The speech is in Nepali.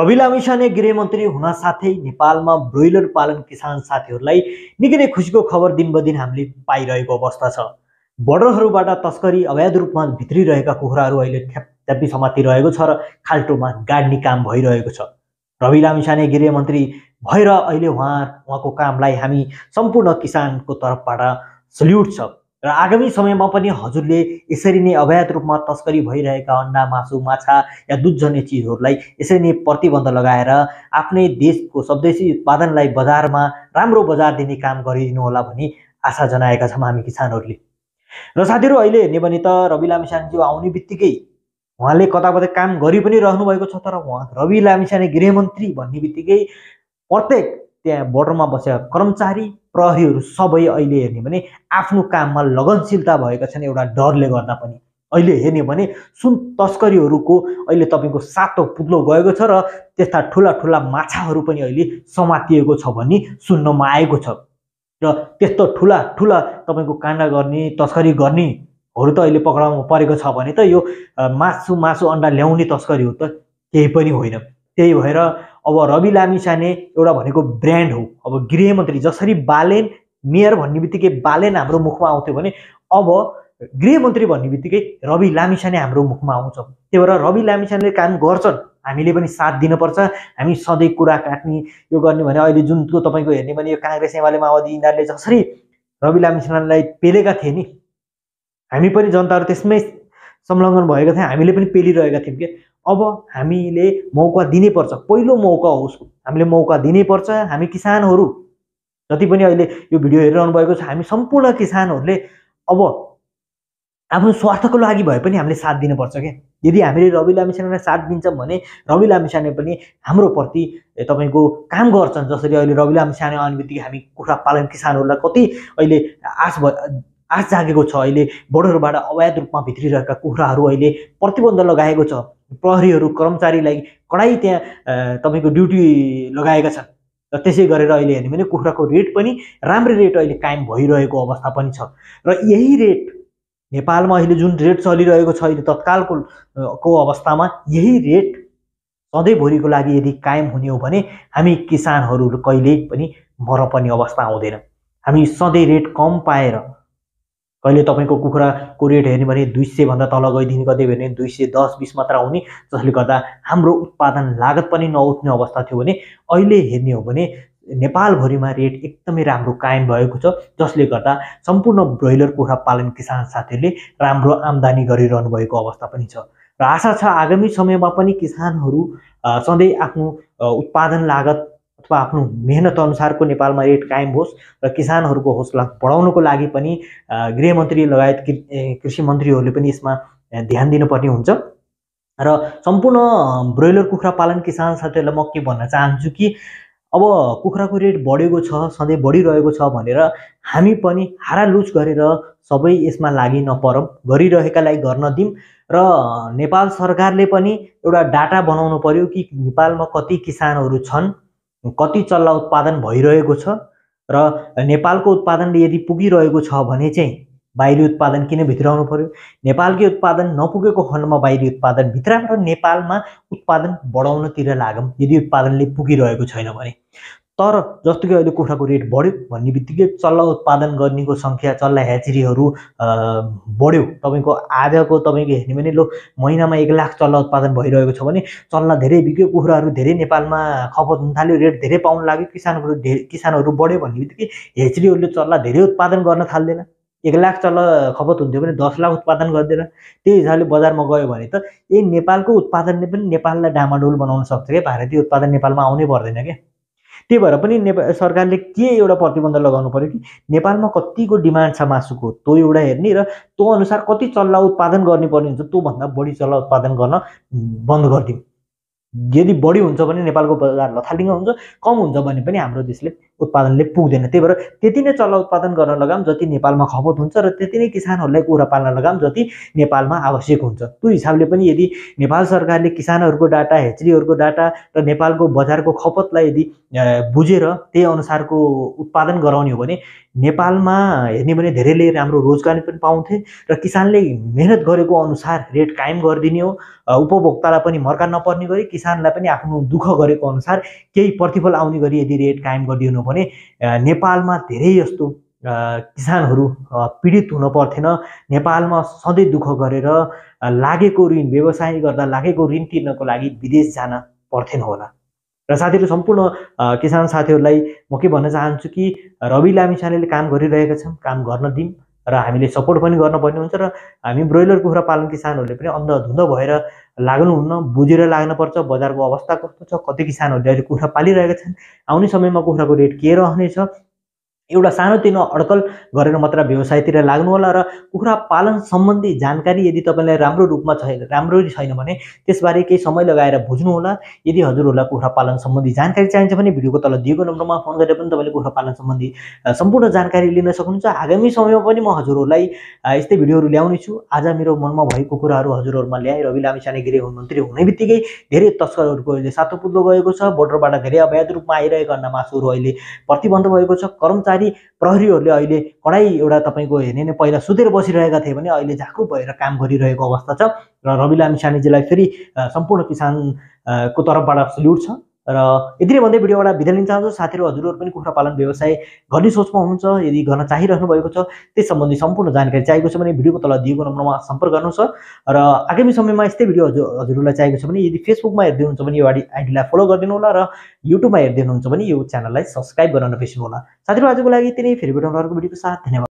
कविला मिसाने गृहमन्त्री हुन साथै नेपालमा ब्रोइलर पालन किसान साथीहरूलाई निकै नै खुसीको खबर दिन हामीले पाइरहेको अवस्था छ बोर्डरहरूबाट तस्करी अवैध रूपमा भित्रिरहेका कुखुराहरू अहिले ठ्याप्यापी समाति रहेको छ र खाल्टोमा गाड्ने काम भइरहेको छ रवि लामिसाने गृहमन्त्री भएर अहिले उहाँ उहाँको कामलाई हामी सम्पूर्ण किसानको तर्फबाट सल्युट छ र आगामी समयमा पनि हजुरले यसरी नै अवैध रूपमा तस्करी भइरहेका अन्डा मासु माछा या दुध जन्य चिजहरूलाई यसरी नै प्रतिबन्ध लगाएर आफ्नै देशको स्वदेशी उत्पादनलाई बजारमा राम्रो बजार दिने काम गरिदिनु होला भनी आशा जनाएका छौँ हामी किसानहरूले र साथीहरू अहिले हेर्ने भने त रवि लामिसानज्यू आउने बित्तिकै उहाँले कता कतै काम गरि पनि रहनु भएको छ तर उहाँ रवि लामिसाने गृहमन्त्री भन्ने बित्तिकै प्रत्येक त्यहाँ बोर्डरमा बसेका कर्मचारी प्रहरीहरू सबै अहिले हेर्ने भने आफ्नो काममा लगनशीलता भएका छन् एउटा डरले गर्दा पनि अहिले हेर्ने भने सुन तस्करीहरूको अहिले तपाईँको सातो पुग्लो गएको छ र त्यस्ता ठुला ठुला माछाहरू पनि अहिले समातिएको छ भन्ने सुन्नमा आएको छ र त्यस्तो ठुला ठुला तपाईँको काण्ड गर्ने तस्करी गर्नेहरू त अहिले पक्राउनु परेको छ भने त यो मासु मासु अन्डा ल्याउने तस्करीहरू त केही पनि होइन त्यही भएर अब रवि लामिछाने एउटा भनेको ब्रान्ड हो अब गृहमन्त्री जसरी बालेन मेयर भन्ने बित्तिकै बालेन हाम्रो मुखमा आउँथ्यो भने अब गृहमन्त्री भन्ने बित्तिकै रवि लामिछाने हाम्रो मुखमा आउँछ त्यही भएर रवि लामिछानेले काम गर्छन् हामीले पनि साथ दिनुपर्छ हामी सधैँ कुरा काट्ने यो गर्ने भने अहिले जुनको तपाईँको हेर्ने भने यो काङ्ग्रेस एमाले माओवादी यिनीहरूले जसरी रवि लामिछानेलाई पेलेका थिए नि हामी पनि जनताहरू त्यसमै संलग्न भएका थियौँ हामीले पनि पेलिरहेका थियौँ कि अब हामीले मौका दिनैपर्छ पहिलो मौका हो उसको हामीले मौका दिनैपर्छ हामी किसानहरू जति पनि अहिले यो भिडियो हेरिरहनु भएको छ हामी सम्पूर्ण किसानहरूले अब आफ्नो स्वार्थको लागि भए पनि हामीले साथ दिनुपर्छ क्या यदि हामीले रवि लामिछानेलाई साथ दिन्छौँ भने रवि लामिसाने पनि हाम्रोप्रति तपाईँको काम गर्छन् जसरी अहिले रवि लामिसाने आउने बित्तिकै हामी कुखुरा पालन किसानहरूलाई कति अहिले आश आज जागेको छ अहिले बोर्डरबाट अवैध रूपमा भित्रिरहेका कुखुराहरू अहिले प्रतिबन्ध लगाएको छ प्रहरीहरू कर्मचारीलाई कडाइ त्यहाँ तपाईँको ड्युटी लगाएका छन् र त्यसै गरेर अहिले हेर्ने भने कुखुराको रेट पनि राम्रो रेट अहिले कायम भइरहेको अवस्था पनि छ र यही रेट नेपालमा अहिले जुन रेट चलिरहेको छ अहिले तत्कालको को अवस्थामा यही रेट सधैँभरिको लागि यदि कायम हुने हो भने हामी किसानहरू कहिले पनि मर पर्ने अवस्था आउँदैन हामी सधैँ रेट कम पाएर कहिले तपाईँको कुखुराको रेट हेर्ने भने दुई सयभन्दा तल गइदिने कति भने दुई सय दस बिस मात्र आउने जसले गर्दा हाम्रो उत्पादन लागत पनि नउठ्ने अवस्था थियो भने अहिले हेर्ने हो भने नेपालभरिमा रेट एकदमै राम्रो कायम भएको छ जसले गर्दा सम्पूर्ण ब्रोइलर कुखुरा पालन किसान साथीहरूले राम्रो आम्दानी गरिरहनु भएको अवस्था पनि छ र आशा छ आगामी समयमा पनि किसानहरू सधैँ आफ्नो उत्पादन लागत अथवा आफ्नो मेहनत अनुसारको नेपालमा रेट कायम होस् र किसानहरूको हौसला बढाउनुको लागि पनि गृहमन्त्री लगायत कृषि मन्त्रीहरूले पनि यसमा ध्यान दिनुपर्ने हुन्छ र सम्पूर्ण ब्रोइलर कुखुरा पालन किसान साथीहरूलाई म के भन्न चाहन्छु कि अब कुखुराको रेट बढेको छ सधैँ बढिरहेको छ भनेर हामी पनि हारालुच गरेर सबै यसमा लागि नपरौँ गरिरहेकालाई गर्न दिउँ र नेपाल सरकारले पनि एउटा डाटा बनाउनु पर्यो कि नेपालमा कति किसानहरू छन् कति चल्ला उत्पादन भइरहेको छ र नेपालको उत्पादनले यदि पुगिरहेको छ भने चाहिँ बाहिरी उत्पादन किन भित्राउनु पर्यो नेपालकै उत्पादन नपुगेको खण्डमा बाहिरी उत्पादन भित्र नेपालमा उत्पादन बढाउनतिर लागौँ यदि उत्पादनले पुगिरहेको छैन भने तर जस्तो कि अहिले कुखुराको रेट बढ्यो भन्ने बित्तिकै चल्ला उत्पादन गर्नेको सङ्ख्या चल्ला ह्याचरीहरू बढ्यो तपाईँको आजको तपाईँको हेर्ने भने लो महिनामा एक लाख चल्ला उत्पादन भइरहेको छ भने चल्ला धेरै बिक्यो कुखुराहरू धेरै नेपालमा खपत हुन थाल्यो रेट धेरै पाउन लाग्यो किसानहरू धेरै किसानहरू बढ्यो भन्ने बित्तिकै ह्याचरीहरूले चल्ला धेरै उत्पादन गर्न थाल्दैन एक लाख चल्ला खपत हुन्थ्यो भने दस लाख उत्पादन गर्दैन त्यही हिसाबले बजारमा गयो भने त ए नेपालको उत्पादनले पनि नेपाललाई डामाडोल बनाउन सक्छ क्या भारतीय उत्पादन नेपालमा आउनै पर्दैन क्या त्यही भएर पनि नेपाल सरकारले के एउटा प्रतिबन्ध लगाउनु पऱ्यो कि नेपालमा कतिको डिमान्ड छ मासुको त्यो एउटा हेर्ने र त्यो अनुसार कति चल्ला उत्पादन गर्ने पर्ने हुन्छ त्योभन्दा बढी चल्ला उत्पादन गर्न बन्द गरिदिउँ यदि बढी हुन्छ भने नेपालको बजार लथालिङ्ग हुन्छ कम हुन्छ भने पनि हाम्रो देशले उत्पादनले पुग्दैन त्यही भएर त्यति नै चल्ला उत्पादन गर्न लगाऊँ जति नेपालमा खपत हुन्छ र त्यति नै किसानहरूलाई कुरा पाल्न लगाऊँ जति नेपालमा आवश्यक हुन्छ त्यो हिसाबले पनि यदि नेपाल सरकारले किसानहरूको डाटा हेचरीहरूको डाटा र नेपालको बजारको खपतलाई यदि बुझेर त्यही अनुसारको उत्पादन गराउने हो भने नेपालमा हेर्ने भने धेरैले राम्रो रोजगारी पनि पाउँथे र किसानले मेहनत गरेको अनुसार रेट कायम गरिदिने हो उपभोक्तालाई पनि मर्का नपर्ने गरी किसानलाई पनि आफ्नो दुःख गरेको अनुसार केही प्रतिफल आउने गरी यदि रेट कायम गरिदिनु भने नेपालमा धेरै यस्तो किसानहरू पीडित हुन पर्थेन नेपालमा सधैँ दुःख गरेर लागेको ऋण व्यवसाय गर्दा लागेको ऋण तिर्नको लागि विदेश जान पर्थेन होला र साथीहरू सम्पूर्ण किसान साथीहरूलाई म के भन्न चाहन्छु कि रवि लामिछानेले काम गरिरहेका छन् काम गर्न दिउँ र हामीले सपोर्ट पनि गर्नुपर्ने हुन्छ र हामी ब्रोइलर कुखुरा पालन किसानहरूले पनि अन्धधुन्ध भएर लाग्नुहुन्न बुझेर लाग्नुपर्छ बजारको अवस्था कस्तो छ कति किसानहरूले अहिले कुखुरा पालिरहेका छन् आउने समयमा कुखुराको रेट के रहनेछ एउटा सानोतिनो अड्कल गरेर मात्र व्यवसायतिर होला र कुखुरा पालन सम्बन्धी जानकारी यदि तपाईँलाई राम्रो रूपमा छैन राम्ररी छैन भने त्यसबारे केही समय लगाएर बुझ्नु होला यदि हजुरहरूलाई कुखुरा पालन सम्बन्धी जानकारी चाहिन्छ भने भिडियोको तल दिएको नम्बरमा फोन गरेर पनि तपाईँले कुखुरा पालन सम्बन्धी सम्पूर्ण जानकारी लिन सक्नुहुन्छ आगामी समयमा पनि म हजुरहरूलाई यस्तै भिडियोहरू ल्याउने छु आज मेरो मनमा भएको कुराहरू हजुरहरूमा ल्याएँ रवि लामिछाने गिरी मन्त्री हुने बित्तिकै धेरै तस्करहरूको अहिले सातो पुग्दो गएको छ बोर्डरबाट धेरै अवैध रूपमा आइरहेको अन्डा मासुहरू अहिले प्रतिबन्ध भएको छ कर्मचारी माओवादी प्रहरीहरूले अहिले कडै एउटा तपाईँको हेर्ने नै पहिला सुतेर बसिरहेका थिए भने अहिले झाकु भएर काम गरिरहेको अवस्था छ र रवि लामिसानेजीलाई फेरि सम्पूर्ण किसानको तर्फबाट सल्युट छ र यति नै भन्दै भिडियोबाट बिदा लिन चाहन्छु साथीहरू हजुरहरू पनि कुखुरा पालन व्यवसाय गर्ने सोचमा हुनुहुन्छ यदि गर्न चाहिरहनु भएको छ त्यस सम्बन्धी सम्पूर्ण जानकारी चाहिएको छ भने भिडियोको तल दिएको नम्बरमा सम्पर्क गर्नुहोस् र आगामी समयमा यस्तै भिडियो हजुर हजुरहरूलाई चाहिएको छ भने यदि फेसबुकमा हेर्दै हुनुहुन्छ भने यो आइडीलाई फलो गरिदिनु होला र युट्युबमा हेर्दै हुनुहुन्छ भने यो च्यानललाई सब्सक्राइब गर्न नबिर्सनु होला साथीहरू आजको लागि यति नै फेरि भेटौँ अर्को भिडियोको साथ धन्यवाद